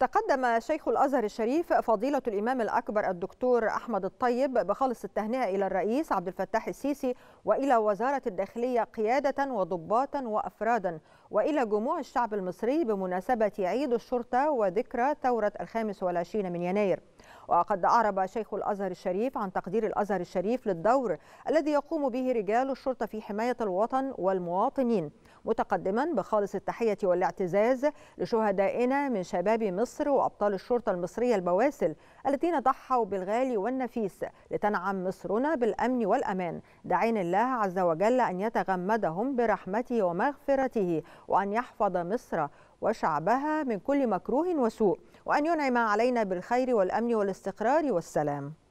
تقدم شيخ الازهر الشريف فضيله الامام الاكبر الدكتور احمد الطيب بخالص التهنئه الى الرئيس عبد الفتاح السيسي والى وزاره الداخليه قياده وضباطا وافرادا والى جموع الشعب المصري بمناسبه عيد الشرطه وذكرى ثوره الخامس والعشرين من يناير. وقد أعرب شيخ الأزهر الشريف عن تقدير الأزهر الشريف للدور الذي يقوم به رجال الشرطة في حماية الوطن والمواطنين متقدما بخالص التحية والاعتزاز لشهدائنا من شباب مصر وأبطال الشرطة المصرية البواسل الذين ضحوا بالغالي والنفيس لتنعم مصرنا بالأمن والأمان داعين الله عز وجل أن يتغمدهم برحمته ومغفرته وأن يحفظ مصر وشعبها من كل مكروه وسوء وأن ينعم علينا بالخير والأمن والاستقرار والسلام